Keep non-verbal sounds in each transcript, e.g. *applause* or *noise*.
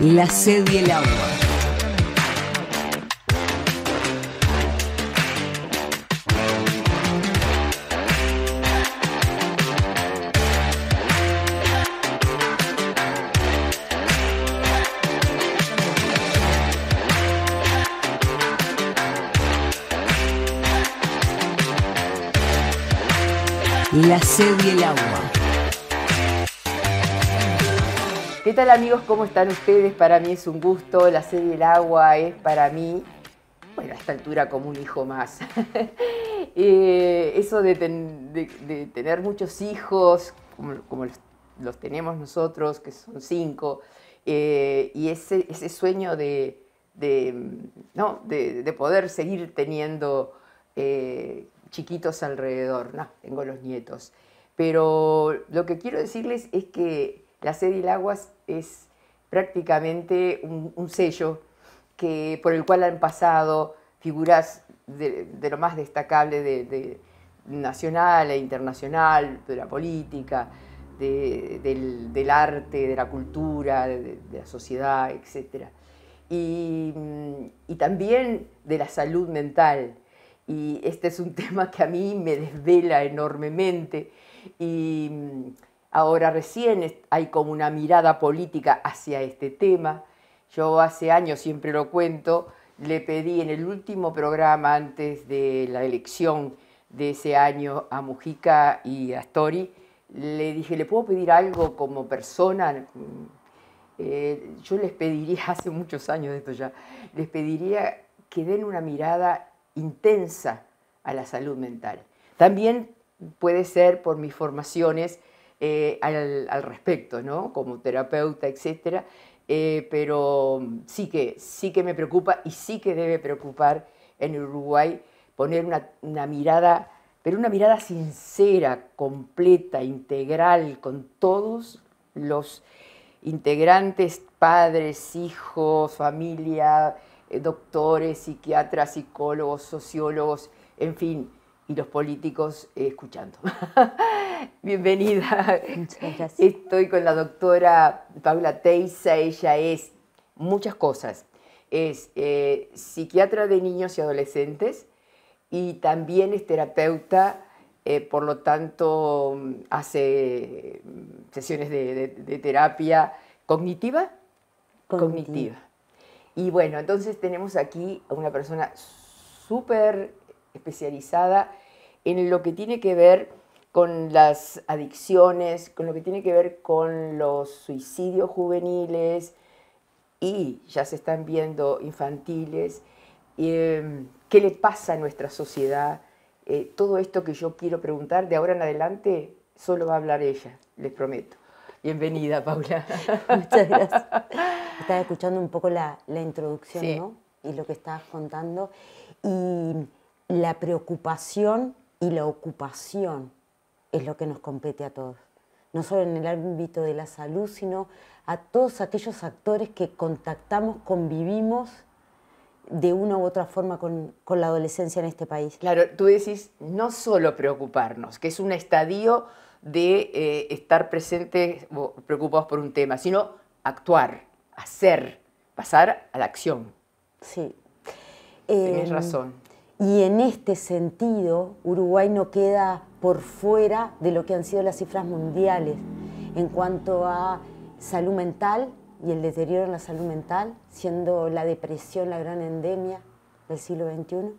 La sed y el agua. La sed y el agua. ¿Qué tal amigos? ¿Cómo están ustedes? Para mí es un gusto. La serie El Agua es para mí, bueno, a esta altura como un hijo más. *laughs* Eh, eso de, tener muchos hijos, como, los, tenemos nosotros, que son cinco, eh, y ese, sueño de, poder seguir teniendo eh, chiquitos alrededor. No, tengo los nietos. Pero lo que quiero decirles es que la sed y el es, es prácticamente un, sello que, por el cual han pasado figuras de, lo más destacable de, nacional e internacional, de la política, del, arte, de la cultura, de, la sociedad, etc. Y, mm, y también de la salud mental. Y este es un *laughs* tema que a mí me desvela enormemente. Y mm, Ahora recién hay como una mirada política hacia este tema. Yo hace años, siempre lo cuento, le pedí en el último programa antes de la elección de ese año a Mujica y a Story. le dije, ¿le puedo pedir algo como persona? Mm, eh, yo les pediría, *laughs* hace muchos años de esto ya, les pediría que den una mirada intensa a la salud mental. También puede ser por mis formaciones eh, al, respecto, ¿no? Como terapeuta, etcétera. Eh, pero sí que, sí que me preocupa y sí que debe preocupar en Uruguay poner una, mirada, pero una mirada sincera, completa, integral, con todos los integrantes, padres, hijos, familia, eh, doctores, psiquiatras, psicólogos, sociólogos, en fin, y los políticos escuchando. *laughs* Bienvenida. Estoy con la doctora Paula Teisa. Ella es muchas cosas. Es eh, psiquiatra de niños y adolescentes y también es terapeuta. Eh, por lo tanto, hace mm, sesiones de, terapia cognitiva. Cognitiva. cognitiva. Y bueno, entonces tenemos aquí a una persona súper especializada en lo que tiene que ver con las adicciones, con lo que tiene que ver con los suicidios juveniles y ya se están viendo infantiles, em, qué le pasa a nuestra sociedad, eh, todo esto que yo quiero preguntar de ahora en adelante solo va a hablar ella, les prometo. Bienvenida, Paula. *laughs* Muchas gracias. Estaba escuchando un poco la, introducción ¿no? y lo que estabas contando y la preocupación y la ocupación es lo que nos compete a todos, no solo en el ámbito de la salud, sino a todos aquellos actores que contactamos, convivimos de una u otra forma con, la adolescencia en este país. Claro, tú decís no solo preocuparnos, que es un estadio de eh, estar presente o preocupados por un tema, sino actuar, hacer, pasar a la acción. Sí. Tienes em, razón. Y en este sentido, Uruguay no queda por fuera de lo que han sido las cifras mundiales en cuanto a salud mental y el deterioro en la salud mental, siendo la depresión la gran endemia del siglo XXI.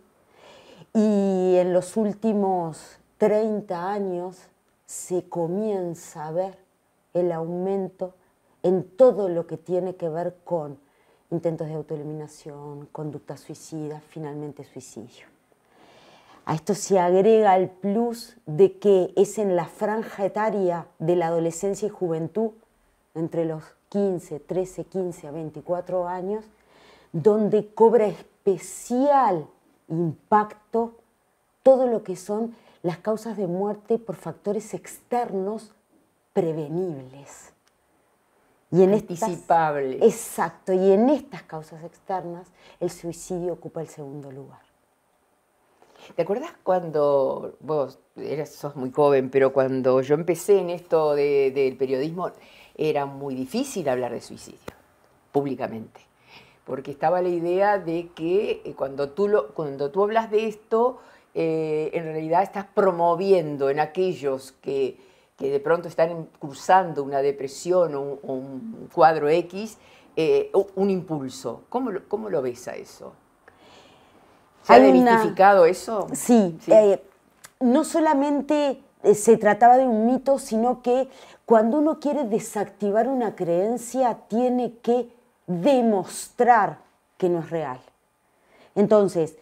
Y en los últimos 30 años se comienza a ver el aumento en todo lo que tiene que ver con intentos de autoeliminación, conducta suicida, finalmente suicidio. A esto se agrega el plus de que es en la franja etaria de la adolescencia y juventud, entre los 15, 13, 15 a 24 años, donde cobra especial impacto todo lo que son las causas de muerte por factores externos prevenibles. Y en exacto, y en estas causas externas el suicidio ocupa el segundo lugar. ¿Te acuerdas cuando vos eras, sos muy joven, pero cuando yo empecé en esto del periodismo era muy difícil hablar de suicidio públicamente? Porque estaba la idea de que eh, cuando tú, lo, cuando tú hablas de esto, eh, en realidad estás promoviendo en aquellos que que de pronto están cruzando una depresión o un, cuadro X, eh, un impulso. ¿Cómo, ¿Cómo, lo ves a eso? ha demitificado eso? Sí, eh, no solamente eh, se trataba de un mito, sino que cuando uno quiere desactivar una creencia, tiene que demostrar que no es real. Entonces,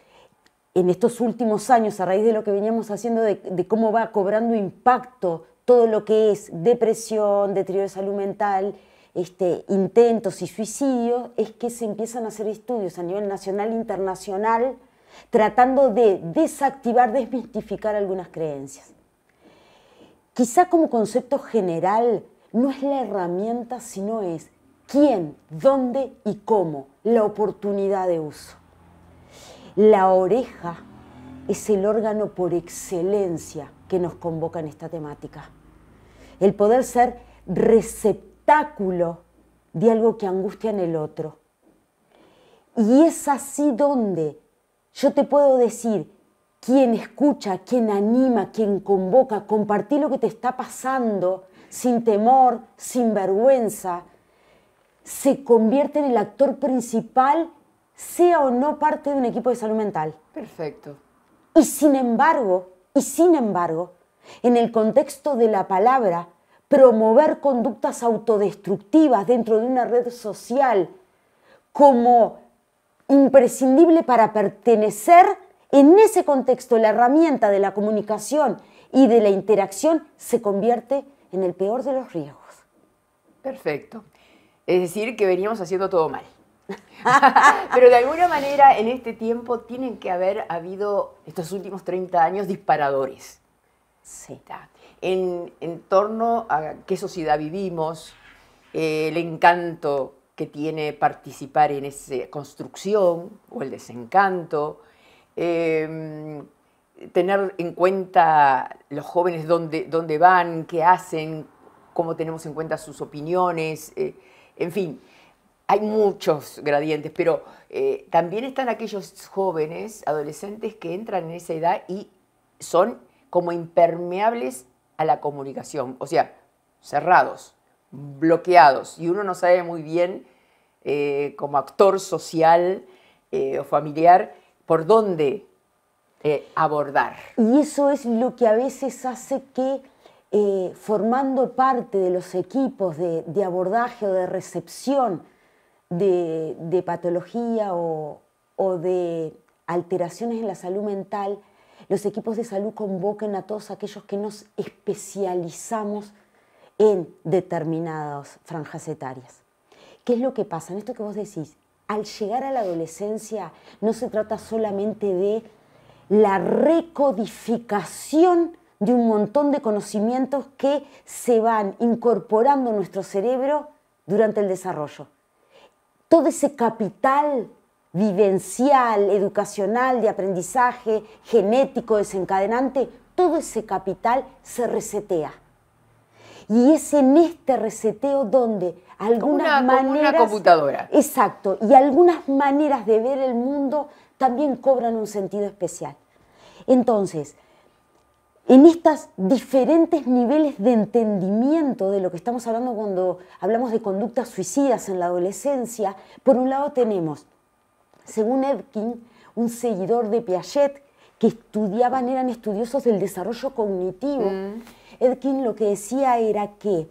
en estos últimos años, a raíz de lo que veníamos haciendo, de, de cómo va cobrando impacto todo lo que es depresión, deterioro de salud mental, este, intentos y suicidios, es que se empiezan a hacer estudios a nivel nacional e internacional tratando de desactivar, desmistificar algunas creencias. Quizá como concepto general no es la herramienta, sino es quién, dónde y cómo, la oportunidad de uso. La oreja es el órgano por excelencia que nos convoca en esta temática el poder ser receptáculo de algo que angustia en el otro. Y es así donde yo te puedo decir, quien escucha, quien anima, quien convoca, compartir lo que te está pasando sin temor, sin vergüenza, se convierte en el actor principal, sea o no parte de un equipo de salud mental. Perfecto. Y sin embargo, y sin embargo, en el contexto de la palabra, promover conductas autodestructivas dentro de una red social como imprescindible para pertenecer en ese contexto la herramienta de la comunicación y de la interacción se convierte en el peor de los riesgos. Perfecto. Es decir, que veníamos haciendo todo mal. *laughs* Pero de alguna manera en este tiempo tienen que haber habido, estos últimos 30 años, disparadores en, torno a qué sociedad vivimos, eh, el encanto que tiene participar en esa construcción o el desencanto, em, tener en cuenta los jóvenes dónde, dónde, van, qué hacen, cómo tenemos en cuenta sus opiniones, eh, en fin. Hay muchos gradientes, pero eh, también están aquellos jóvenes, adolescentes que entran en esa edad y son como impermeables a la comunicación, o sea, cerrados, bloqueados, y uno no sabe muy bien eh, como actor social eh, o familiar por dónde eh, abordar. Y eso es lo que a veces hace que formando parte de los equipos de, abordaje o de recepción de, patología o de alteraciones en la salud mental, los equipos de salud convoquen a todos aquellos que nos especializamos en determinadas franjas etarias. ¿Qué es lo que pasa? En esto que vos decís, al llegar a la adolescencia no se trata solamente de la recodificación de un montón de conocimientos que se van incorporando en nuestro cerebro durante el desarrollo. Todo ese capital vivencial, educacional, de aprendizaje, genético, desencadenante, todo ese capital se resetea. Y es en este reseteo donde algunas maneras. Una computadora. Exacto. Y algunas maneras de ver el mundo también cobran un sentido especial. Entonces, en estos diferentes niveles de entendimiento de lo que estamos hablando cuando hablamos de conductas suicidas en la adolescencia, por un lado tenemos según Edkin, un seguidor de Piaget, que estudiaban, eran estudiosos del desarrollo cognitivo, mm. Edkin lo que decía era que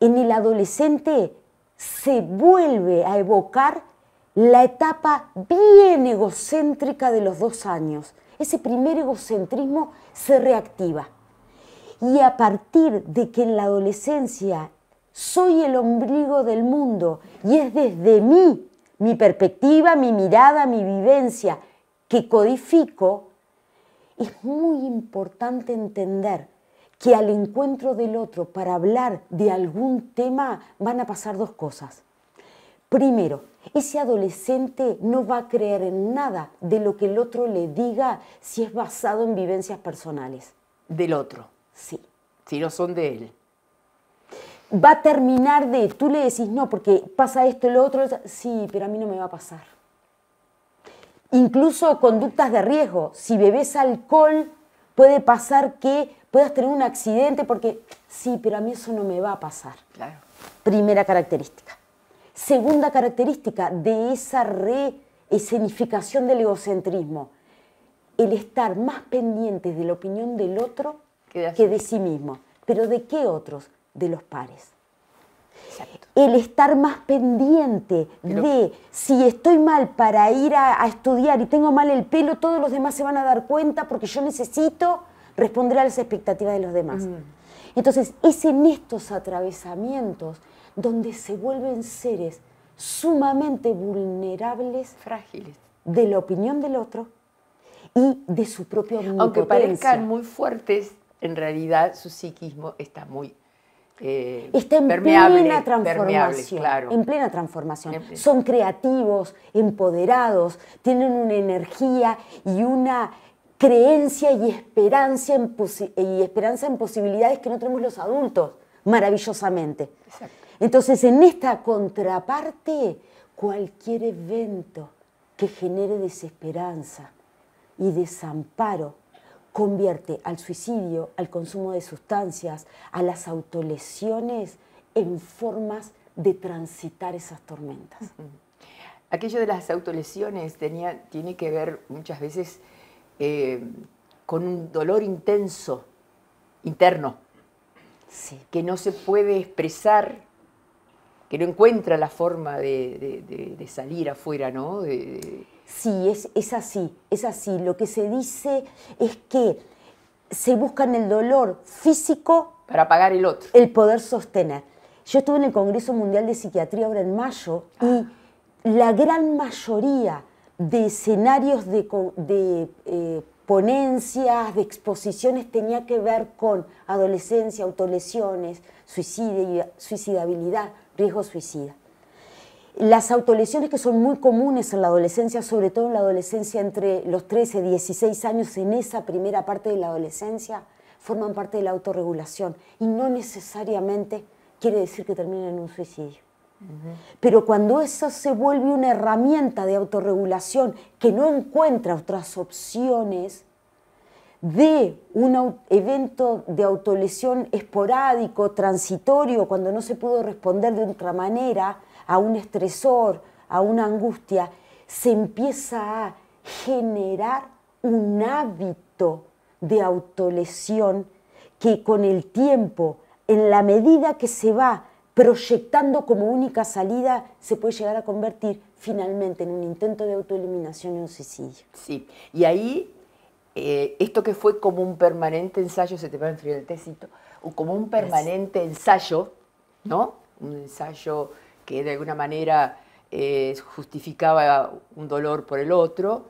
en el adolescente se vuelve a evocar la etapa bien egocéntrica de los dos años. Ese primer egocentrismo se reactiva. Y a partir de que en la adolescencia soy el ombligo del mundo y es desde mí mi perspectiva, mi mirada, mi vivencia que codifico, es muy importante entender que al encuentro del otro para hablar de algún tema van a pasar dos cosas. Primero, ese adolescente no va a creer en nada de lo que el otro le diga si es basado en vivencias personales. Del otro. Sí. Si no son de él va a terminar de, tú le decís, no, porque pasa esto, lo otro, sí, pero a mí no me va a pasar. Incluso conductas de riesgo, si bebes alcohol, puede pasar que puedas tener un accidente porque, sí, pero a mí eso no me va a pasar. Primera característica. Segunda característica de esa reescenificación del egocentrismo, el estar más pendientes de la opinión del otro que de sí mismo. ¿Pero de qué otros? de los pares. El estar más pendiente de si estoy mal para ir a, estudiar y tengo mal el pelo, todos los demás se van a dar cuenta porque yo necesito responder a las expectativas de los demás. Entonces, es en estos atravesamientos donde se vuelven seres sumamente vulnerables, frágiles, de la opinión del otro y de su propio Aunque parezcan muy fuertes, en realidad su psiquismo está muy Está en plena transformación. En plena transformación. Son creativos, empoderados, tienen una energía y una creencia y esperanza en, y esperanza en posibilidades que no tenemos los adultos, maravillosamente. Entonces, en esta contraparte, cualquier evento que genere desesperanza y desamparo convierte al suicidio, al consumo de sustancias, a las autolesiones en formas de transitar esas tormentas. Aquello de las autolesiones tenía, tiene que ver muchas veces eh, con un dolor intenso, interno, que no se puede expresar, que no encuentra la forma de, de salir afuera, ¿no? Sí, es, es así, es así. Lo que se dice es que se busca en el dolor físico... Para apagar el otro. El poder sostener. Yo estuve en el Congreso Mundial de Psiquiatría ahora en mayo y la gran mayoría de escenarios de, eh, ponencias, de exposiciones, tenía que ver con adolescencia, autolesiones, suicidabilidad, riesgo suicida. Las autolesiones que son muy comunes en la adolescencia, sobre todo en la adolescencia entre los 13 y 16 años, en esa primera parte de la adolescencia, forman parte de la autorregulación y no necesariamente quiere decir que terminen en un suicidio. Pero cuando eso se vuelve una herramienta de autorregulación que no encuentra otras opciones de un evento de autolesión esporádico, transitorio, cuando no se pudo responder de otra manera, a un estresor, a una angustia, se empieza a generar un hábito de autolesión que con el tiempo, en la medida que se va proyectando como única salida, se puede llegar a convertir finalmente en un intento de autoeliminación y un suicidio. Sí, y ahí eh, esto que fue como un permanente ensayo, se te va a enfriar el técito, o como un permanente ensayo, ¿no? Un ensayo que de alguna manera eh, justificaba un dolor por el otro,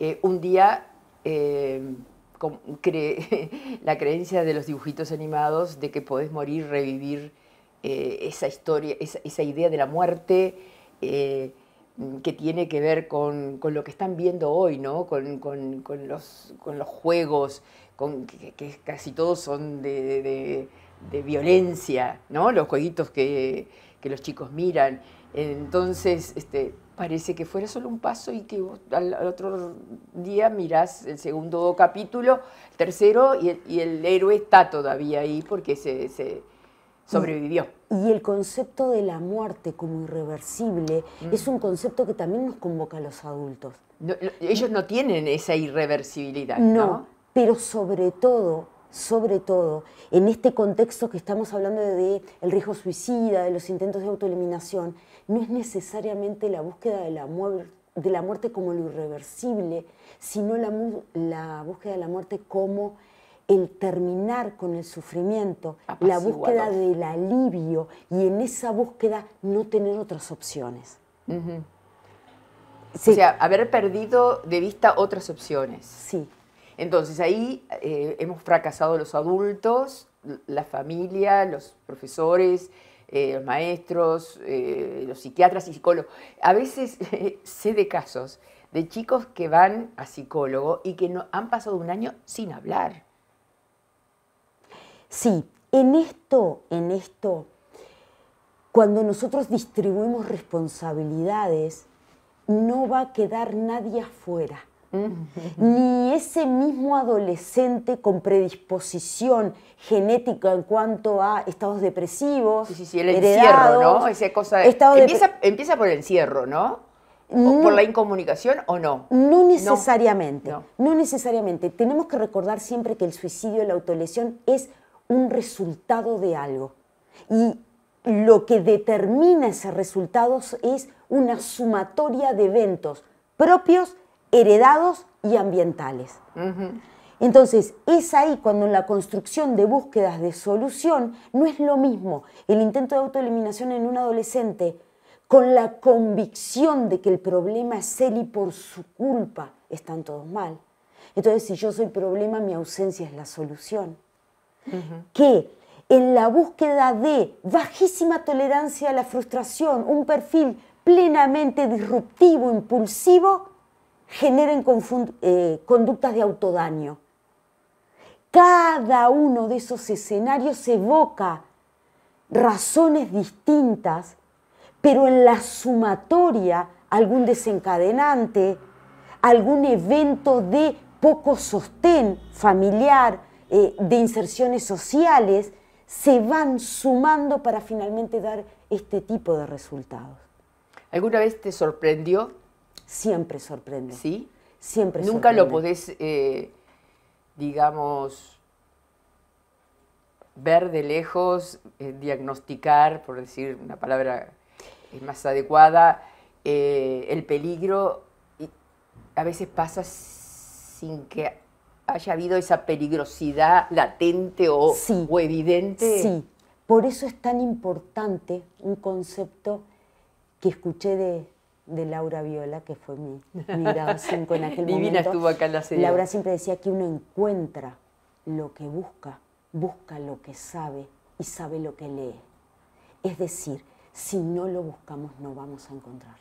eh, un día eh, *laughs* la creencia de los dibujitos animados de que podés morir, revivir esa historia, esa, idea de la muerte que tiene que ver con, lo que están viendo hoy, ¿no? con, con los, juegos, que, casi todos son de, de, violencia, ¿no? los jueguitos que, que los chicos miran. Entonces, este, parece que fuera solo un paso y que al, otro día mirás el segundo capítulo, el tercero, y el, héroe está todavía ahí porque se, sobrevivió. Y, el concepto de la muerte como irreversible mm. es un concepto que también nos convoca a los adultos. ellos no tienen esa irreversibilidad. ¿no? pero sobre todo sobre todo en este contexto que estamos hablando de, el riesgo suicida, de los intentos de autoeliminación, no es necesariamente la búsqueda de la, de la muerte como lo irreversible, sino la, búsqueda de la muerte como el terminar con el sufrimiento, la búsqueda del alivio y en esa búsqueda no tener otras opciones. O sea, haber perdido de vista otras opciones. Sí. Entonces ahí eh, hemos fracasado los adultos, la familia, los profesores, eh, los maestros, eh, los psiquiatras y psicólogos. A veces *laughs* sé de casos de chicos que van a psicólogo y que no, han pasado un año sin hablar. Sí, en esto, en esto, cuando nosotros distribuimos responsabilidades, no va a quedar nadie afuera ni ese mismo adolescente con predisposición genética en cuanto a estados depresivos. Sí, el encierro, ¿no? Esa cosa. Empieza, empieza, por el encierro, ¿no? ¿Por la incomunicación o no? No necesariamente. No. necesariamente. Tenemos que recordar siempre que el suicidio, y la autolesión, es un resultado de algo. Y lo que determina ese resultado es una sumatoria de eventos propios heredados y ambientales. Entonces, es ahí cuando en la construcción de búsquedas de solución no es lo mismo el intento de autoeliminación en un adolescente con la convicción de que el problema es él y por su culpa están todos mal. Entonces, si yo soy problema, mi ausencia es la solución. Que en la búsqueda de bajísima tolerancia a la frustración, un perfil plenamente disruptivo, impulsivo, generen eh, conductas de autodaño. Cada uno de esos escenarios evoca razones distintas, pero en la sumatoria algún desencadenante, algún evento de poco sostén familiar, eh, de inserciones sociales, se van sumando para finalmente dar este tipo de resultados. ¿Alguna vez te sorprendió siempre sorprende. ¿Sí? Siempre Nunca lo podés, eh, digamos, ver de lejos, eh, diagnosticar, por decir una palabra eh, más adecuada, el peligro. a veces pasa sin que haya habido esa peligrosidad latente o, o evidente. Sí, por eso es tan importante un concepto que escuché de de Laura Viola, que fue mi, mirada grado en aquel *laughs* Divina estuvo acá en la serie. Laura siempre decía que uno encuentra lo que busca, busca lo que sabe y sabe lo que lee. Es decir, si no lo buscamos no vamos a encontrar.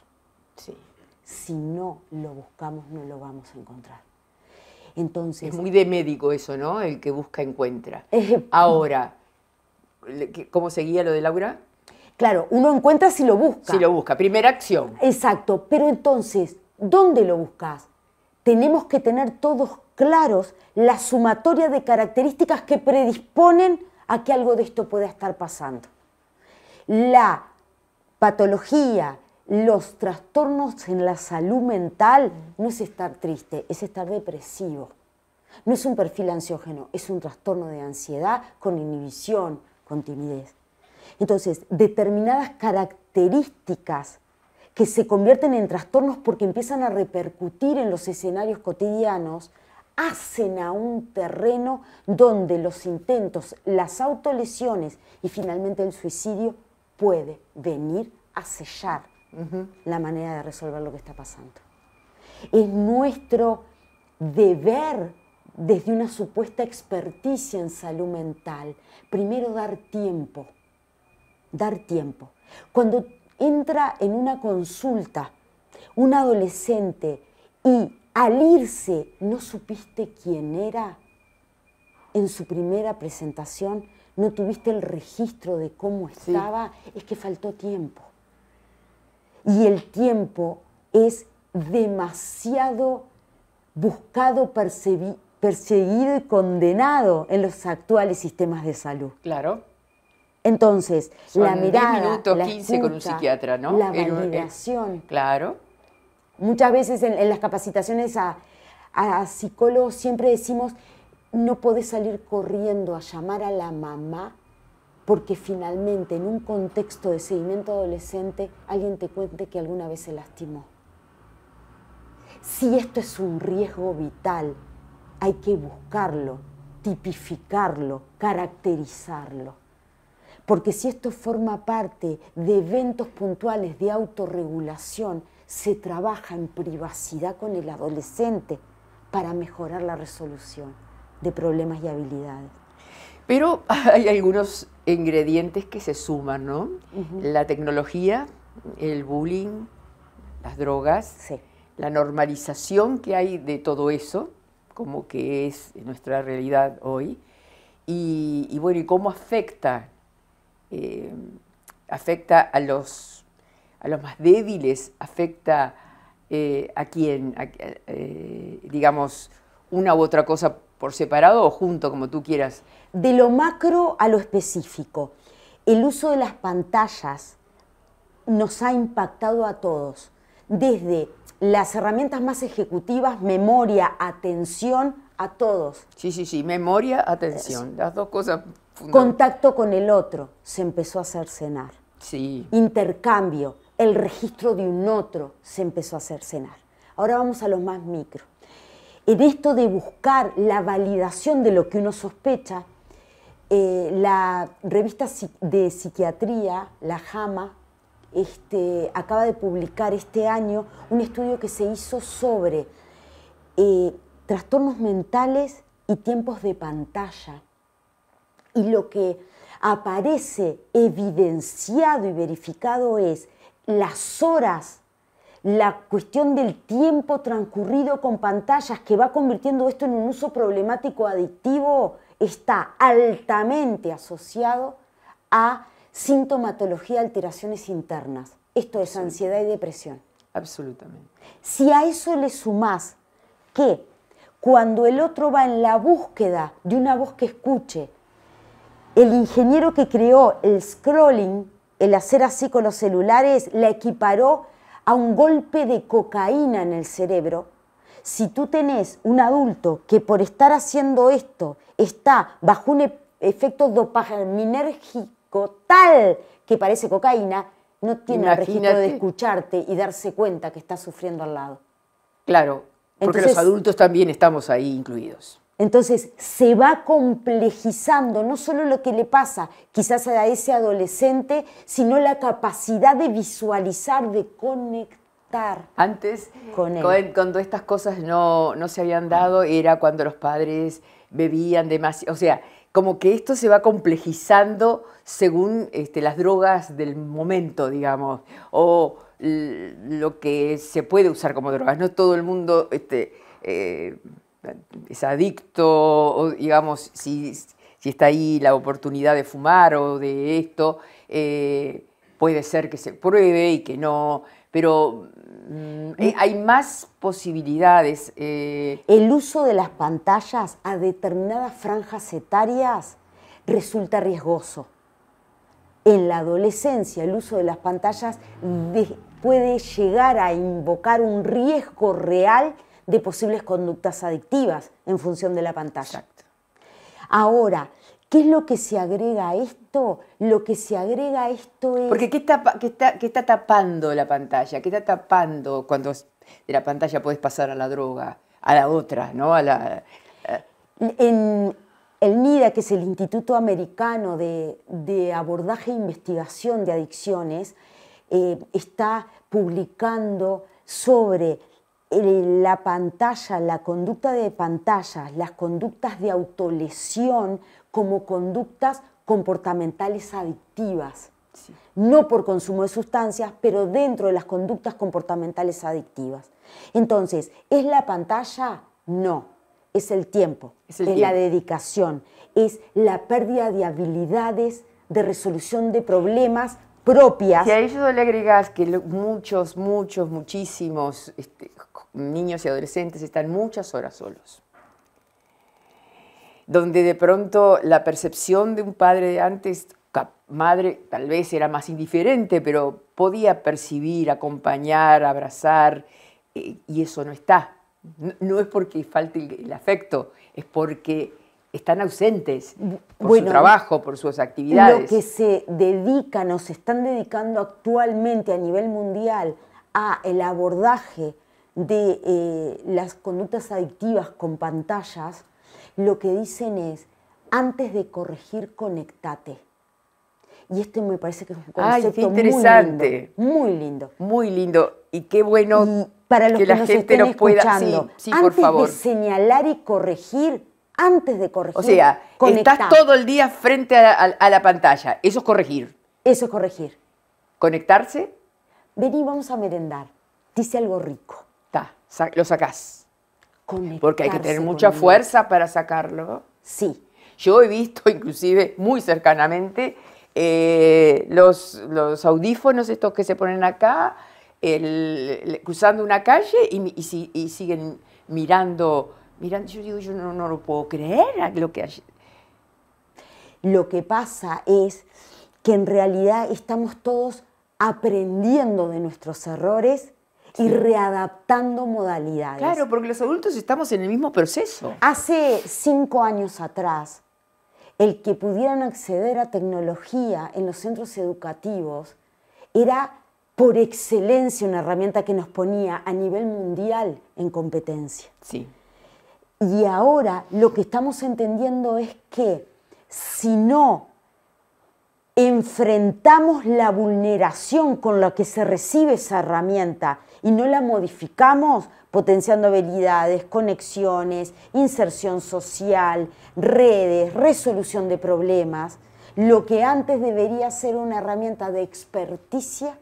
Sí. Si no lo buscamos no lo vamos a encontrar. Entonces, es muy de médico eso, ¿no? El que busca encuentra. *laughs* Ahora, ¿cómo seguía lo de Laura? Claro, uno encuentra si lo busca. Si lo busca, primera acción. Exacto, pero entonces, ¿dónde lo buscas? Tenemos que tener todos claros la sumatoria de características que predisponen a que algo de esto pueda estar pasando. La patología, los trastornos en la salud mental no es estar triste, es estar depresivo. No es un perfil ansiógeno, es un trastorno de ansiedad con inhibición, con timidez. Entonces, determinadas características que se convierten en trastornos porque empiezan a repercutir en los escenarios cotidianos, hacen a un terreno donde los intentos, las autolesiones y finalmente el suicidio puede venir a sellar la manera de resolver lo que está pasando. Es nuestro deber desde una supuesta experticia en salud mental, primero dar tiempo, dar tiempo. Cuando entra en una consulta un adolescente y al irse no supiste quién era en su primera presentación, no tuviste el registro de cómo estaba, es que faltó tiempo. Y el tiempo es demasiado buscado, perseguido y condenado en los actuales sistemas de salud. Claro. Entonces, la mirada. minutos, la 15 con un psiquiatra, ¿no? La validación. claro. Muchas veces en, las capacitaciones a, a, psicólogos siempre decimos: no podés salir corriendo a llamar a la mamá, porque finalmente en un contexto de seguimiento adolescente alguien te cuente que alguna vez se lastimó. Si esto es un riesgo vital, hay que buscarlo, tipificarlo, caracterizarlo. Porque si esto forma parte de eventos puntuales de autorregulación, se trabaja en privacidad con el adolescente para mejorar la resolución de problemas y habilidades. Pero *laughs* hay algunos ingredientes que se suman, ¿no? La tecnología, el bullying, las drogas, la normalización que hay de todo eso, como que es nuestra realidad hoy, y bueno, y cómo afecta eh, afecta a los, a los más débiles, afecta eh, a quien, eh, digamos, una u otra cosa por separado o junto, como tú quieras. De lo macro a lo específico, el uso de las pantallas nos ha impactado a todos, desde las herramientas más ejecutivas, memoria, atención, a todos. Sí, sí, sí, memoria, atención, las dos cosas contacto con el otro, se empezó a hacer cenar. Sí. Intercambio, el registro de un otro, se empezó a hacer cenar. Ahora vamos a los más micro. En esto de buscar la validación de lo que uno sospecha, eh, la revista de psiquiatría, la JAMA, este, acaba de publicar este año un estudio que se hizo sobre eh, trastornos mentales y tiempos de pantalla y lo que aparece evidenciado y verificado es las horas, la cuestión del tiempo transcurrido con pantallas que va convirtiendo esto en un uso problemático adictivo, está altamente asociado a sintomatología de alteraciones internas. Esto es ansiedad y depresión. Absolutamente. Si a eso le sumás que cuando el otro va en la búsqueda de una voz que escuche, el ingeniero que creó el scrolling, el hacer así con los celulares, la equiparó a un golpe de cocaína en el cerebro. Si tú tenés un adulto que por estar haciendo esto está bajo un e-, efecto dopaminérgico tal que parece cocaína, no tiene el registro de escucharte y darse cuenta que está sufriendo al lado. Claro, porque los adultos también estamos ahí incluidos. Entonces se va complejizando no solo lo que le pasa quizás a ese adolescente, sino la capacidad de visualizar, de conectar. Antes, con él. cuando estas cosas no, no se habían dado, era cuando los padres bebían demasiado, o sea, como que esto se va complejizando según este, las drogas del momento, digamos, o lo que se puede usar como drogas. No todo el mundo este, eh, es adicto, o digamos, si, está ahí la oportunidad de fumar o de esto, eh, puede ser que se pruebe y que no, pero mm, eh, hay más posibilidades. Eh. El uso de las pantallas a determinadas franjas etarias resulta riesgoso. En la adolescencia el uso de las pantallas puede llegar a invocar un riesgo real de posibles conductas adictivas en función de la pantalla. Exacto. Ahora, ¿Qué es lo que se agrega a esto? Lo que se agrega a esto es... Porque ¿qué está, está, tapando la pantalla? ¿Qué está tapando cuando de la pantalla puedes pasar a la droga, a la otra, ¿no? En el NIDA, que es el Instituto Americano de, Abordaje e Investigación de Adicciones, eh, está publicando sobre la pantalla, la conducta de pantallas, las conductas de autolesión como conductas comportamentales adictivas. No por consumo de sustancias, pero dentro de las conductas comportamentales adictivas. Entonces, ¿es la pantalla? No, es el tiempo, es, la dedicación, es la pérdida de habilidades de resolución de problemas propias. Y a ello le agregas que muchos, muchos, muchísimos este, niños y adolescentes están muchas horas solos, donde de pronto la percepción de un padre de antes, madre tal vez era más indiferente, pero podía percibir, acompañar, abrazar, eh, y eso no está. No, es porque falte el, afecto, es porque están ausentes por su trabajo, por sus actividades. Lo que se dedican o se están dedicando actualmente a nivel mundial a el abordaje de eh, las conductas adictivas con pantallas, lo que dicen es, antes de corregir, conectate. Y este me parece que es un concepto interesante. Muy lindo, muy lindo. Y qué bueno para que, la gente nos pueda. Sí, antes por favor. De señalar y corregir, antes de corregir. O sea, conectar. estás todo el día frente a, a la pantalla. Eso es corregir. Eso es corregir. ¿Conectarse? Vení, vamos a merendar. Dice algo rico lo sacás. Porque hay que tener mucha fuerza para sacarlo. Sí. Yo he visto, *laughs* inclusive muy cercanamente, eh, los, audífonos estos que se ponen acá, cruzando una calle y, siguen mirando, mirando. Yo digo, yo no, no lo puedo creer lo que Lo que pasa es que en realidad estamos todos aprendiendo de nuestros errores y readaptando modalidades. Claro, porque los adultos estamos en el mismo proceso. Hace cinco años atrás, el que pudieran acceder a tecnología en los centros educativos era por excelencia una herramienta que nos ponía a nivel mundial en competencia. Sí. Y ahora lo que estamos entendiendo es que si no enfrentamos la vulneración con la que se recibe esa herramienta y no la modificamos potenciando habilidades, conexiones, inserción social, redes, resolución de problemas, lo que antes debería ser una herramienta de experticia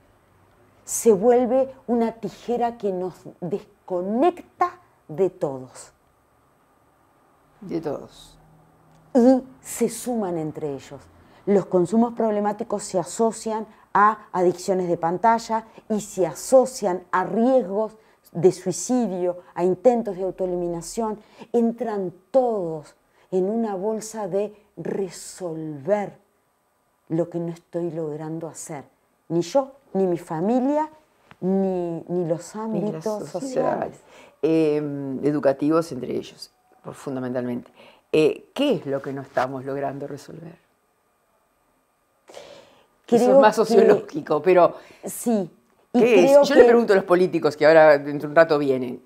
se vuelve una tijera que nos desconecta de todos. De todos. Y se suman entre ellos los consumos problemáticos se asocian a adicciones de pantalla y se asocian a riesgos de suicidio, a intentos de autoeliminación, entran todos en una bolsa de resolver lo que no estoy logrando hacer, ni yo, ni mi familia, ni, ni los ámbitos sociales, em, educativos entre ellos, fundamentalmente. Eh, ¿Qué es lo que no estamos logrando resolver? Eso es más sociológico, pero... Sí. Yo le pregunto a los políticos que ahora dentro de un rato vienen,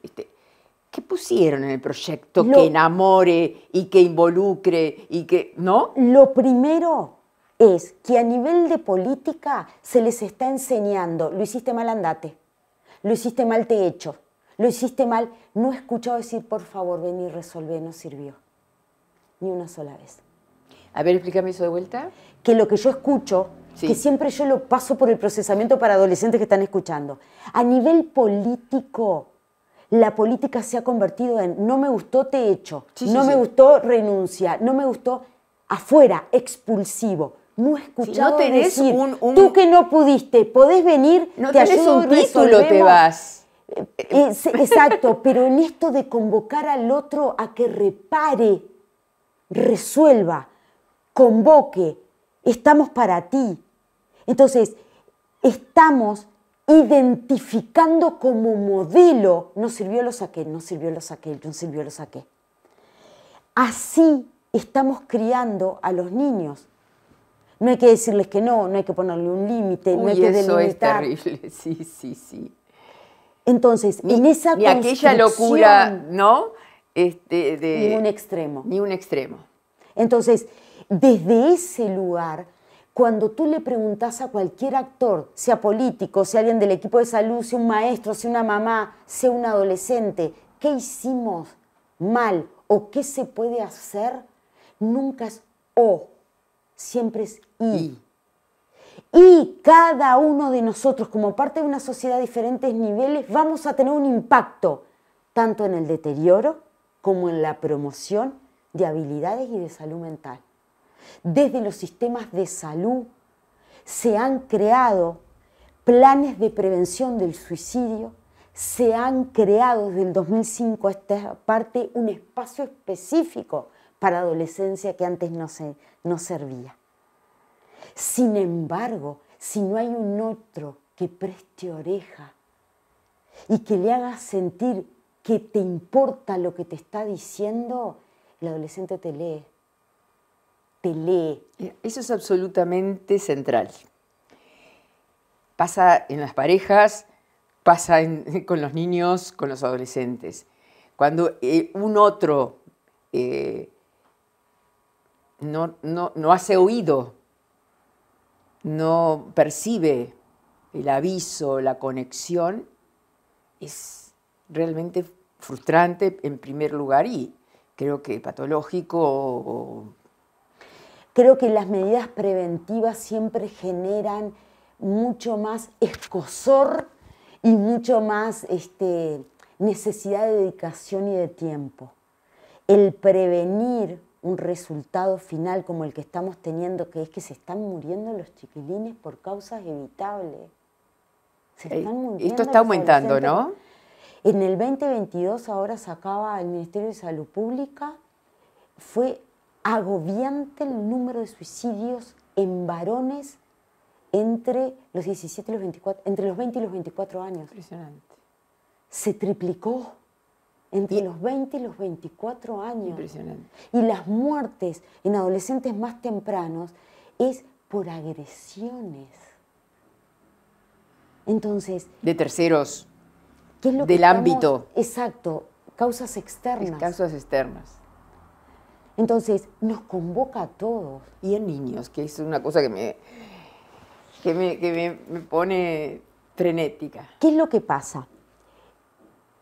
¿qué pusieron en el proyecto que enamore y que involucre y que... ¿No? Lo primero es que a nivel de política se les está enseñando, lo hiciste mal andate, lo hiciste mal te hecho, lo hiciste mal, no he escuchado decir por favor ven y resolve, no sirvió, ni una sola vez. A ver, explícame eso de vuelta. Que lo que yo escucho que siempre yo lo paso por el procesamiento para adolescentes que están escuchando. A nivel político, la política se ha convertido en no me gustó, te echo, no me gustó, renuncia, no me gustó, afuera, expulsivo. No escuchado decir, tú que no pudiste, podés venir, te un te vas. Eh, exacto, pero en esto de convocar al otro a que repare, resuelva, convoque, estamos para ti, entonces, estamos identificando como modelo, no sirvió lo saqué, no sirvió lo saqué, no sirvió lo saqué. Así estamos criando a los niños. No hay que decirles que no, no hay que ponerle un límite, no hay que eso es terrible, *laughs* sí, sí, sí. Entonces, en esa ni aquella locura, ¿no? Este, ni un extremo. Ni un extremo. Entonces, desde ese lugar cuando tú le preguntas a cualquier actor, sea político, sea alguien del equipo de salud, sea un maestro, sea una mamá, sea un adolescente, ¿qué hicimos mal o qué se puede hacer? Nunca es o, siempre es y. y. Y cada uno de nosotros, como parte de una sociedad de diferentes niveles, vamos a tener un impacto, tanto en el deterioro como en la promoción de habilidades y de salud mental desde los sistemas de salud, se han creado planes de prevención del suicidio, se han creado desde el 2005 a esta parte un espacio específico para adolescencia que antes no, no servía. Sin embargo, si no hay un otro que preste oreja y que le haga sentir que te importa lo que te está diciendo, el adolescente te lee, eso es absolutamente central. Pasa en las parejas, pasa *laughs* con los niños, con los adolescentes. Cuando eh, un otro eh, no, no hace oído, no percibe el aviso, la conexión, es realmente frustrante en primer lugar y creo que patológico o, Creo que las medidas preventivas siempre generan mucho más escosor y mucho más este, necesidad de dedicación y de tiempo. El prevenir un resultado final como el que estamos teniendo, que es que se están muriendo los chiquilines por causas evitables. Se están muriendo Esto está aumentando, ¿no? En el 2022 ahora sacaba el Ministerio de Salud Pública, fue agobiante el número de suicidios en varones entre los 17 y los 24, entre los 20 y los 24 años. Impresionante. Se triplicó entre los 20 y los 24 años. Impresionante. Y las muertes en adolescentes más tempranos es por agresiones. Entonces. De terceros. ¿qué es lo del ámbito. Exacto, causas externas. causas externas. Entonces nos convoca a todos y a niños, que es una cosa que me, me, pone frenética. ¿Qué es lo que pasa?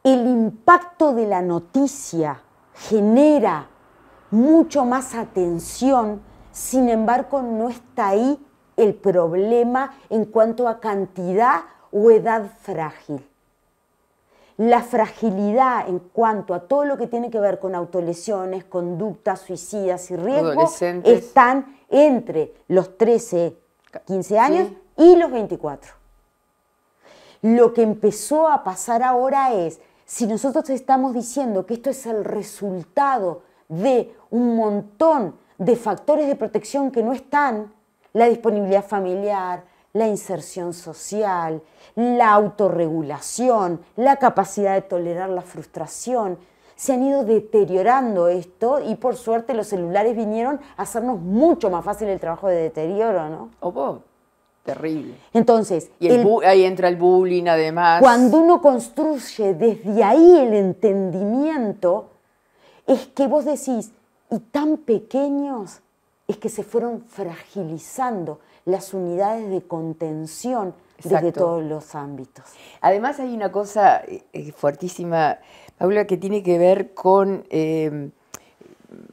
El impacto de la noticia genera mucho más atención, sin embargo no está ahí el problema en cuanto a cantidad o edad frágil la fragilidad en cuanto a todo lo que tiene que ver con autolesiones, conductas suicidas y riesgos están entre los 13, 15 años y los 24. Lo que empezó a pasar ahora es, si nosotros estamos diciendo que esto es el resultado de un montón de factores de protección que no están, la disponibilidad familiar, la inserción social, la autorregulación, la capacidad de tolerar la frustración. Se han ido deteriorando esto y por suerte los celulares vinieron a hacernos mucho más fácil el trabajo de deterioro, ¿no? Oh, terrible. Entonces, y ahí entra el bullying además. Cuando uno construye desde ahí el entendimiento, es que vos decís, y tan pequeños, es que se fueron fragilizando las unidades de contención desde todos los ámbitos. Además hay una cosa eh, eh, fuertísima, Paula, que tiene que ver con em,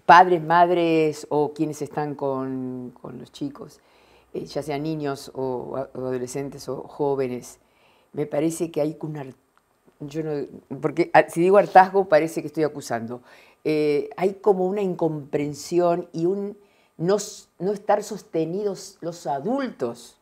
padres, madres o quienes están con, los chicos, eh, ya sean niños o, adolescentes o jóvenes. Me parece que hay un, Yo porque ah, si digo hartazgo parece que estoy acusando. hay como una incomprensión y un no, estar sostenidos los adultos.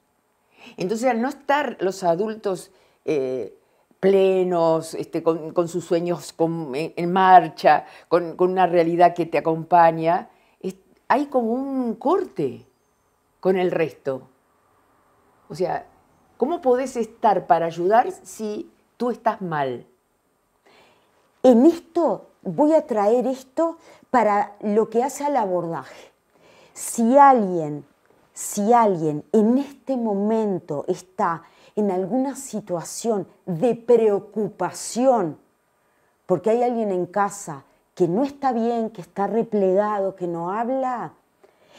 Entonces, al no estar los adultos eh, plenos, este, con, sus sueños en, marcha, con, una realidad que te acompaña, hay como un corte con el resto. O sea, ¿cómo podés estar para ayudar si tú estás mal? En esto voy a traer esto para lo que hace al abordaje. Si alguien, si alguien en este momento está en alguna situación de preocupación, porque hay alguien en casa que no está bien, que está replegado, que no habla,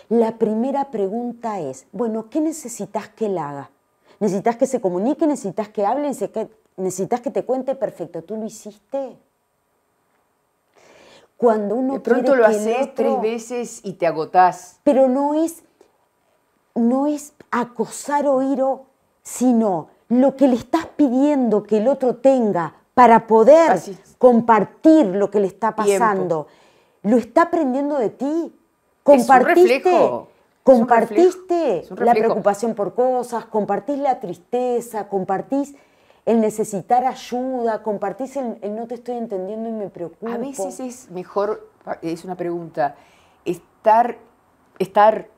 la primera pregunta es, bueno, ¿qué necesitas que él haga? ¿Necesitas que se comunique? ¿Necesitas que hable? ¿Necesitas que te cuente? Perfecto, tú lo hiciste cuando uno de pronto lo haces tres veces y te agotás. Pero no es, no es acosar o ir, sino lo que le estás pidiendo que el otro tenga para poder compartir lo que le está pasando. Lo está aprendiendo de ti. Compartiste, compartiste la preocupación por cosas, compartís la tristeza, compartís el necesitar ayuda, compartís el, no te estoy entendiendo y me preocupa. A veces es mejor, es una pregunta, estar, estar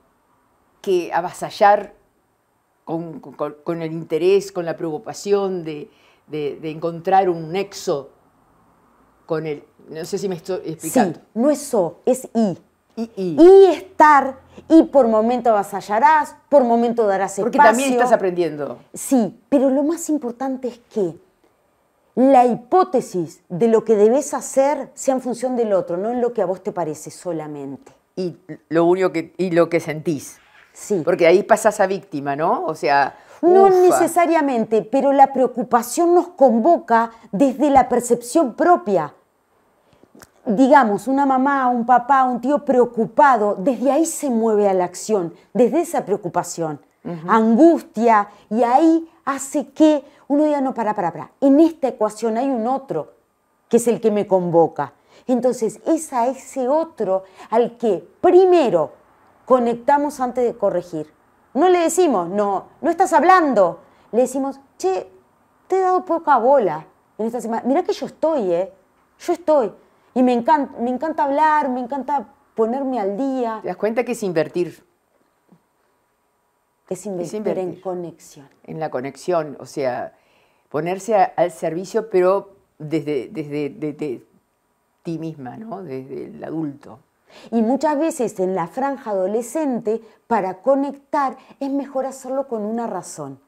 que avasallar con, el interés, con la preocupación de, de encontrar un nexo con el. No sé si me estoy explicando. Sí, no es so, es y y, estar, y por momento avasallarás, por momento darás espacio. Porque también estás aprendiendo. Sí, pero lo más importante es que la hipótesis de lo que debes hacer sea en función del otro, no en lo que a vos te parece solamente. Y lo único que, y lo que sentís. Sí. Porque ahí pasas a víctima, ¿no? O sea. No necesariamente, pero la preocupación nos convoca desde la percepción propia digamos, una mamá, un papá, un tío preocupado, desde ahí se mueve a la acción, desde esa preocupación, angustia, y ahí hace que uno ya no, para, para, para, en esta ecuación hay un otro, que es el que me convoca. Entonces, es a ese otro al que primero conectamos antes de corregir. No le decimos, no, no estás hablando. Le decimos, che, te he dado poca bola en esta semana. Mirá que yo estoy, ¿eh? Yo estoy. Y me encanta, me encanta hablar, me encanta ponerme al día. Te das cuenta que es invertir. Es invertir, en conexión. En la conexión, o sea, ponerse al servicio, pero desde, desde, ti misma, ¿no? Desde el adulto. Y muchas veces en la franja adolescente, para conectar, es mejor hacerlo con una razón.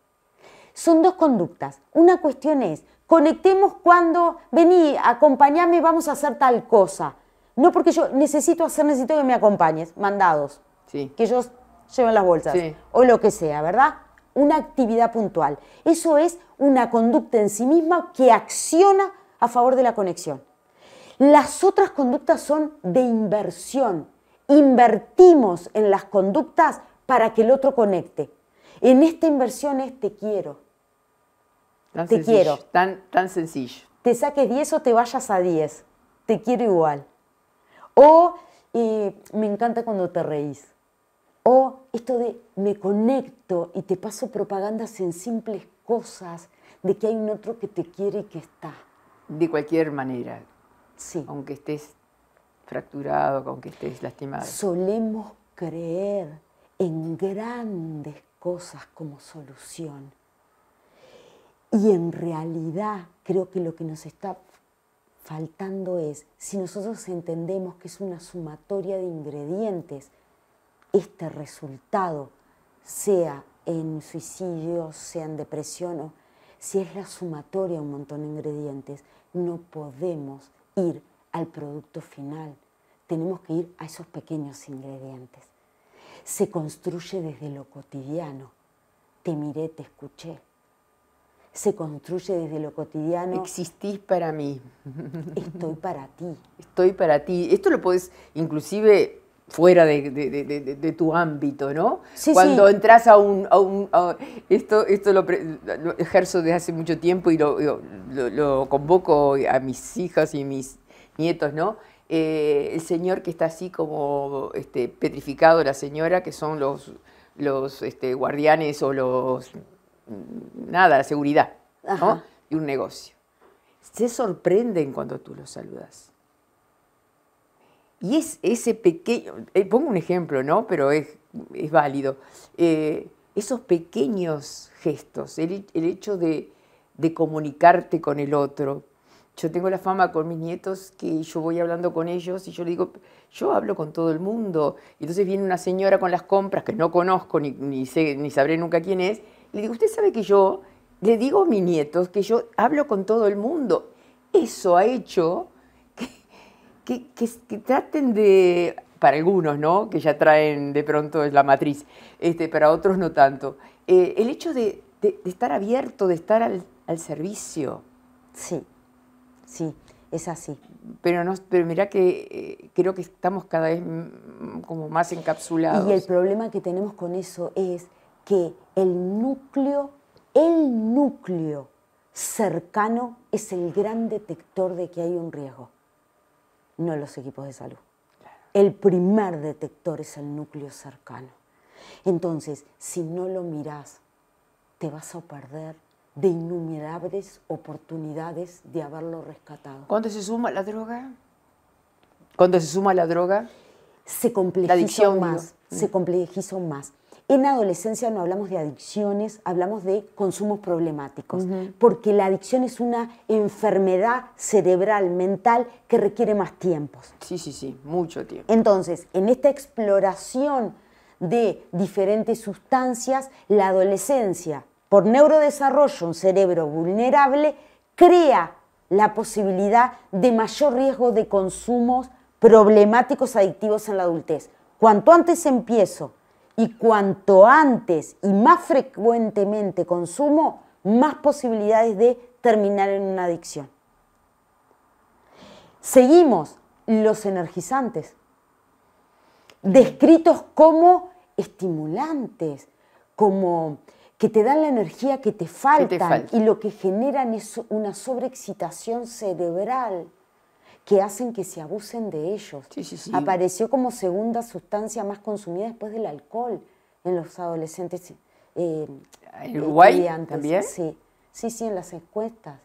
Son dos conductas. Una cuestión es, conectemos cuando, vení, acompañame, vamos a hacer tal cosa. No porque yo necesito hacer, necesito que me acompañes, mandados, sí. que ellos lleven las bolsas, o lo que sea, ¿verdad? Una actividad puntual. Eso es una conducta en sí misma que acciona a favor de la conexión. Las otras conductas son de inversión. Invertimos en las conductas para que el otro conecte. En esta inversión es te quiero te quiero. Tan, tan sencillo. Te saques 10 o te vayas a 10. Te quiero igual. O me encanta cuando te reís. O esto de me conecto y te paso propagandas en simples cosas de que hay un otro que te quiere y que está. De cualquier manera. Sí. Aunque estés fracturado, aunque estés lastimado. Solemos creer en grandes cosas como solución y en realidad creo que lo que nos está faltando es, si nosotros entendemos que es una sumatoria de ingredientes, este resultado, sea en suicidio, sea en depresión, o, si es la sumatoria de un montón de ingredientes, no podemos ir al producto final, tenemos que ir a esos pequeños ingredientes. Se construye desde lo cotidiano. Te miré, te escuché se construye desde lo cotidiano. Existís para mí. Estoy para ti. Estoy para ti. Esto lo puedes inclusive fuera de, tu ámbito, ¿no? Cuando entras a un... esto esto lo, ejerzo desde hace mucho tiempo y lo, convoco a mis hijas y mis nietos, ¿no? Eh, el señor que está así como este, petrificado, la señora, que son los, los este, guardianes o los nada, la seguridad, Y un negocio. Se sorprenden cuando tú los saludas. Y es ese pequeño, eh, pongo un ejemplo, ¿no? Pero es, válido. Eh, esos pequeños gestos, el, hecho de, comunicarte con el otro, yo tengo la fama con mis nietos que yo voy hablando con ellos y yo le digo, yo hablo con todo el mundo. Y entonces viene una señora con las compras que no conozco ni, ni, sé, ni sabré nunca quién es le digo, usted sabe que yo le digo a mis nietos que yo hablo con todo el mundo. Eso ha hecho que, traten de, para algunos, ¿no? Que ya traen de pronto es la matriz, este, para otros no tanto. Eh, el hecho de, estar abierto, de estar al, servicio. Sí, sí es así. Pero, no, pero mira que eh, creo que estamos cada vez mm, como más encapsulados. Y el problema que tenemos con eso es que el núcleo, el núcleo cercano es el gran detector de que hay un riesgo, no los equipos de salud. El primer detector es el núcleo cercano. Entonces, si no lo mirás, te vas a perder de innumerables oportunidades de haberlo rescatado. ¿Cuándo se suma la droga? ¿Cuándo se suma la droga? Se complejizó más. Se mm. complejizó más. En adolescencia no hablamos de adicciones, hablamos de consumos problemáticos, porque la adicción es una enfermedad cerebral, mental, que requiere más tiempo. Sí, sí, sí, mucho tiempo. Entonces, en esta exploración de diferentes sustancias, la adolescencia, por neurodesarrollo, un cerebro vulnerable, crea la posibilidad de mayor riesgo de consumos problemáticos adictivos en la adultez. Cuanto antes empiezo y cuanto antes y más frecuentemente consumo, más posibilidades de terminar en una adicción. Seguimos los energizantes, descritos como estimulantes, como que te dan la energía que te falta y lo que generan es una sobreexcitación cerebral que hacen que se abusen de ellos. Apareció como segunda sustancia más consumida después del alcohol en los adolescentes. ¿En eh, Uruguay también? Sí, sí, en las encuestas.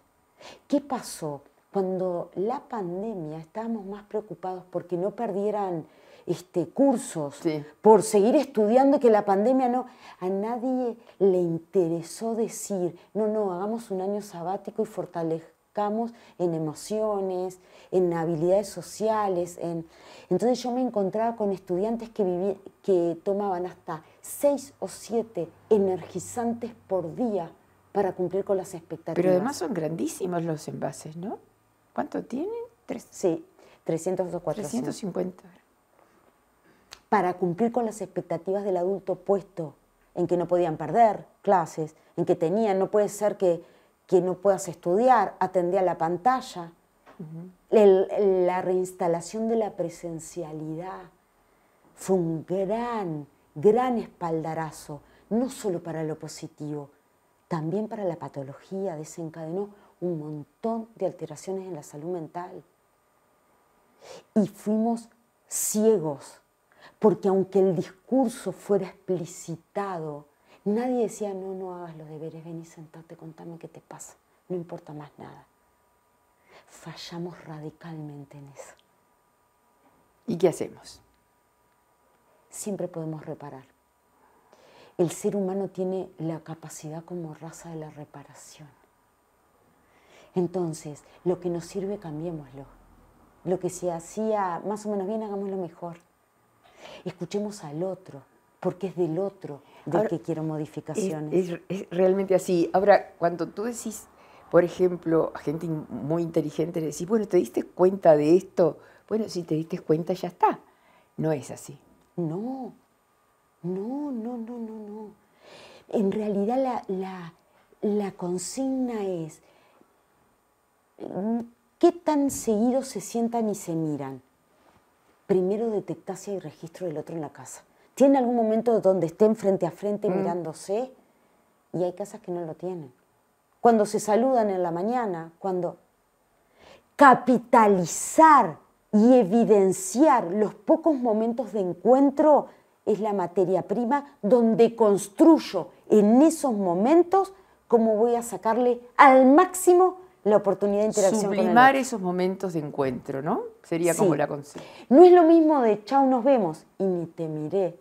¿Qué pasó? Cuando la pandemia estábamos más preocupados porque no perdieran este, cursos, por seguir estudiando que la pandemia no, a nadie le interesó decir, no, no, hagamos un año sabático y fortalezcamos en emociones, en habilidades sociales. En... Entonces yo me encontraba con estudiantes que, que tomaban hasta seis o siete energizantes por día para cumplir con las expectativas. Pero además son grandísimos los envases, ¿no? ¿Cuánto tienen? Sí, 300 o 400. 350. Para cumplir con las expectativas del adulto puesto en que no podían perder clases, en que tenían, no puede ser que que no puedas estudiar, atender a la pantalla, la reinstalación de la presencialidad fue un gran, gran espaldarazo, no solo para lo positivo, también para la patología, desencadenó un montón de alteraciones en la salud mental. Y fuimos ciegos, porque aunque el discurso fuera explicitado, Nadie decía, no, no hagas los deberes, ven y sentarte, contame qué te pasa, no importa más nada. Fallamos radicalmente en eso. ¿Y qué hacemos? Siempre podemos reparar. El ser humano tiene la capacidad como raza de la reparación. Entonces, lo que nos sirve, cambiémoslo. Lo que se hacía más o menos bien, hagámoslo mejor. Escuchemos al otro, porque es del otro de que quiero modificaciones. Es, realmente así. Ahora, cuando tú decís, por ejemplo, a gente muy inteligente le decís, bueno, ¿te diste cuenta de esto? Bueno, si te diste cuenta, ya está. No es así. No, no, no, no, no, no. En realidad la, consigna es, mm, ¿qué tan seguido se sientan y se miran? Primero detectarse y registro del otro en la casa. ¿Tiene algún momento donde estén frente a frente mm. mirándose? Y hay casas que no lo tienen. Cuando se saludan en la mañana, cuando capitalizar y evidenciar los pocos momentos de encuentro es la materia prima donde construyo en esos momentos cómo voy a sacarle al máximo la oportunidad de interacción. con el esos momentos de encuentro, ¿no? Sería como la consigna. No es lo mismo de chao, nos vemos y ni te miré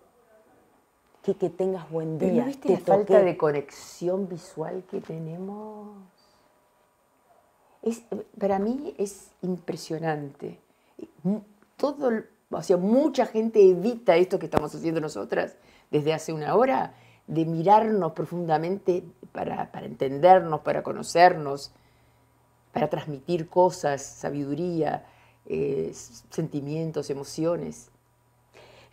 que, tengas buen día. viste la falta de conexión visual que tenemos? para mí es impresionante. Todo, o mucha gente evita esto que estamos haciendo nosotras desde hace una hora, de mirarnos profundamente para, entendernos, para conocernos, para transmitir cosas, sabiduría, eh, sentimientos, emociones.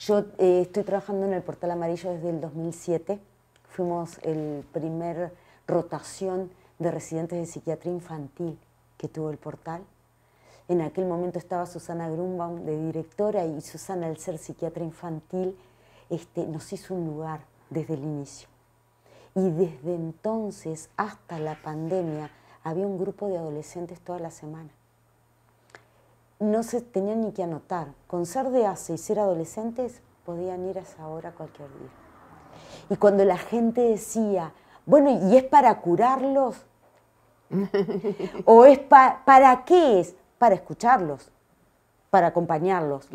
Yo eh, estoy trabajando en el Portal Amarillo desde el 2007. Fuimos el primer rotación de residentes de psiquiatría infantil que tuvo el portal. En aquel momento estaba Susana Grumbaum de directora y Susana, al ser psiquiatra infantil, este, nos hizo un lugar desde el inicio. Y desde entonces hasta la pandemia había un grupo de adolescentes toda la semana no se tenían ni que anotar. Con ser de ACE y ser adolescentes podían ir a esa hora cualquier día. Y cuando la gente decía, bueno, ¿y es para curarlos? ¿O es para para qué es? Para escucharlos, para acompañarlos,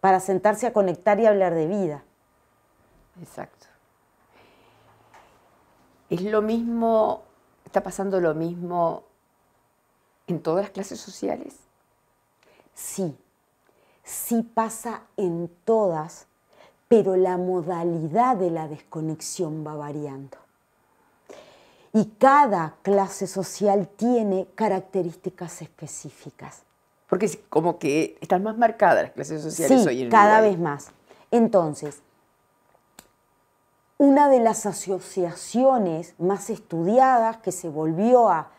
para sentarse a conectar y hablar de vida. Exacto. Es lo mismo, está pasando lo mismo en todas las clases sociales. Sí, sí pasa en todas, pero la modalidad de la desconexión va variando. Y cada clase social tiene características específicas. Porque como que están más marcadas las clases sociales hoy en cada vez más. Entonces, una de las asociaciones más estudiadas que se volvió a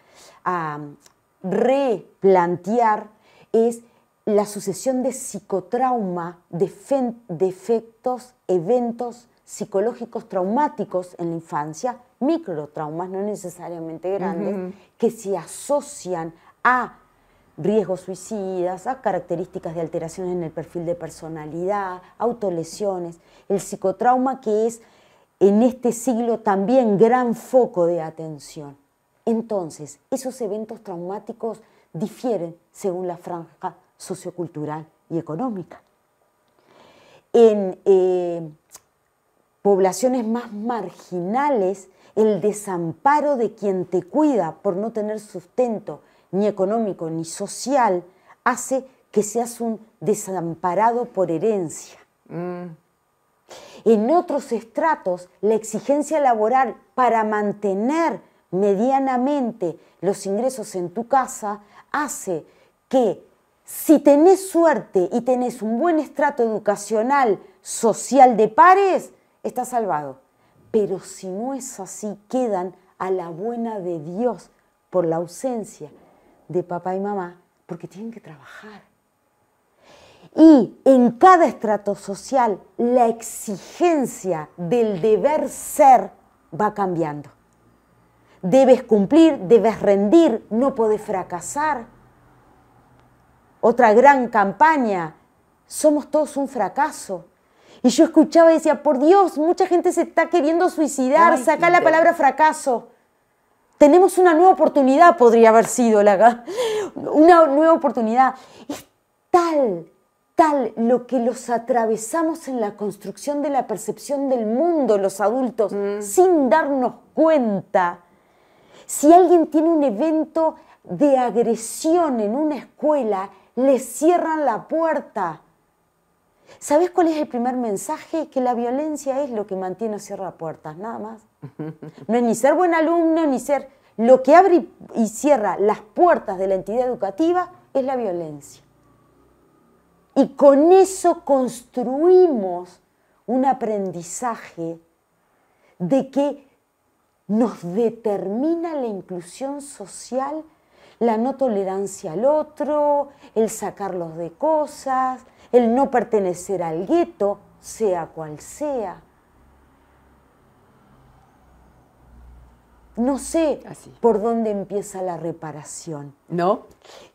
replantear es la sucesión de psicotrauma, de defectos, eventos psicológicos traumáticos en la infancia, microtraumas, no necesariamente grandes, que se asocian a riesgos suicidas, a características de alteraciones en el perfil de personalidad, autolesiones, el psicotrauma que es en este siglo también gran foco de atención. Entonces, esos eventos traumáticos difieren según la franja sociocultural y económica. En eh, poblaciones más marginales, el desamparo de quien te cuida por no tener sustento ni económico ni social hace que seas un desamparado por herencia. Mm. En otros estratos, la exigencia laboral para mantener medianamente los ingresos en tu casa hace que si tenés suerte y tenés un buen estrato educacional, social de pares, estás salvado. Pero si no es así, quedan a la buena de Dios por la ausencia de papá y mamá, porque tienen que trabajar. Y en cada estrato social, la exigencia del deber ser va cambiando. Debes cumplir, debes rendir, no podés fracasar otra gran campaña. Somos todos un fracaso. Y yo escuchaba y decía, por Dios, mucha gente se está queriendo suicidar, saca la palabra fracaso. Tenemos una nueva oportunidad, podría haber sido la una nueva oportunidad. Es tal, tal lo que los atravesamos en la construcción de la percepción del mundo, los adultos, mm. sin darnos cuenta. Si alguien tiene un evento de agresión en una escuela, le cierran la puerta. ¿Sabes cuál es el primer mensaje? Que la violencia es lo que mantiene o cierra puertas, nada más. *laughs* No es ni ser buen alumno, ni ser... Lo que abre y cierra las puertas de la entidad educativa es la violencia. Y con eso construimos un aprendizaje de que nos determina la inclusión social la no tolerancia al otro, el sacarlos de cosas, el no pertenecer al gueto, sea cual sea. No sé por dónde empieza la reparación. ¿No?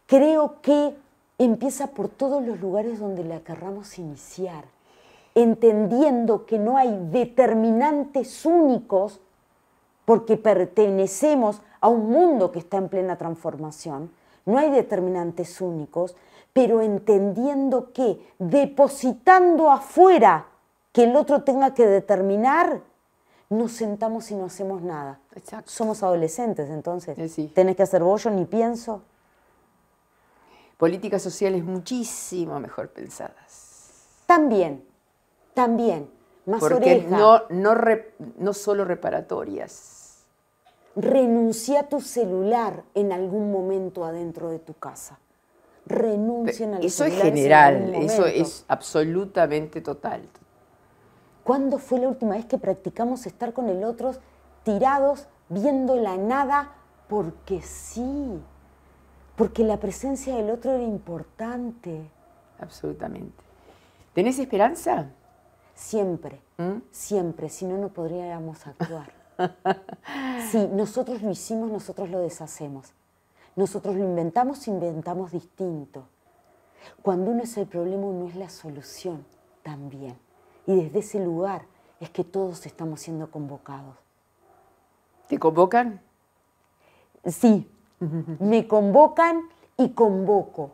Creo que empieza por todos los lugares donde la querramos iniciar, entendiendo que no hay determinantes únicos porque pertenecemos a un mundo que está en plena transformación. No hay determinantes únicos, pero entendiendo que depositando afuera que el otro tenga que determinar, nos sentamos y no hacemos nada. Somos adolescentes, entonces. Eh, Tenés que hacer bollo, ni pienso. Políticas sociales muchísimo mejor pensadas. También, también. Más Porque no solo reparatorias, Renuncia a tu celular en algún momento adentro de tu casa. Renuncian al Eso es general, eso es absolutamente total. ¿Cuándo fue la última vez que practicamos estar con el otro tirados, viendo la nada, porque sí? Porque la presencia del otro era importante. Absolutamente. ¿Tenés esperanza? Siempre, ¿Mm? siempre, si no, no podríamos actuar sí, *laughs* nosotros lo hicimos, nosotros lo deshacemos. Nosotros lo inventamos, inventamos distinto. Cuando uno es el problema, uno es la solución también. Y desde ese lugar es que todos estamos siendo convocados. ¿Te convocan? Sí, me convocan y convoco.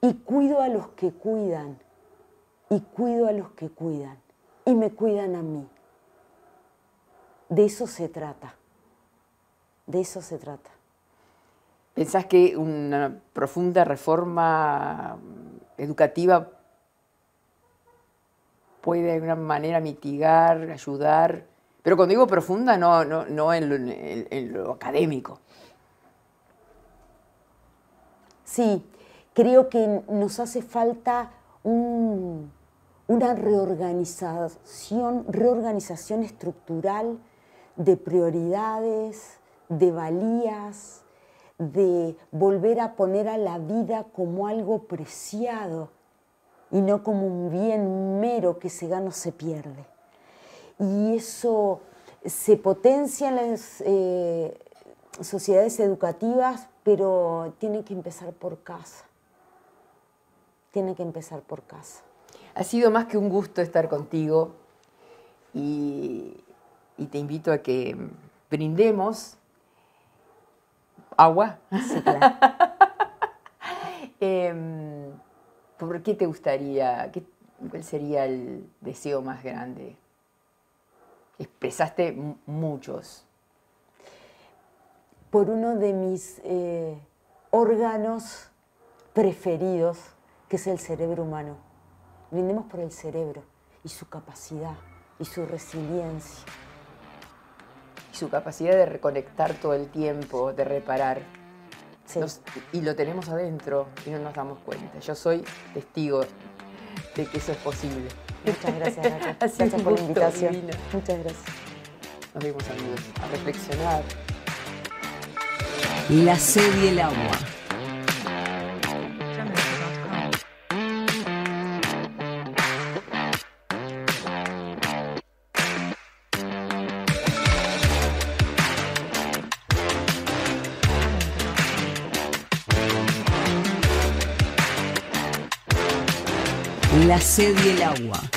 Y cuido a los que cuidan. Y cuido a los que cuidan. Y me cuidan a mí. De eso se trata. De eso se trata. ¿Pensás que una profunda reforma educativa puede de alguna manera mitigar, ayudar? Pero cuando digo profunda, no, en, lo, académico. Sí, creo que nos hace falta una reorganización, reorganización estructural de prioridades, de valías, de volver a poner a la vida como algo preciado y no como un bien mero que se gana o se pierde. Y eso se potencia en las eh, sociedades educativas, pero tiene que empezar por casa. Tiene que empezar por casa. Ha sido más que un gusto estar contigo y y te invito a que brindemos agua. *laughs* Em, ¿Por qué te gustaría, cuál sería el deseo más grande? Expresaste muchos. Por uno de mis eh, órganos preferidos, que es el cerebro humano. Brindemos por el cerebro y su capacidad y su resiliencia y su capacidad de reconectar todo el tiempo, de reparar. y lo tenemos adentro y no nos damos cuenta. Yo soy testigo de que eso es posible. Muchas gracias, *laughs* gracias por la invitación. Muchas gracias. Nos vemos a reflexionar. La y El Agua. la sed y el agua.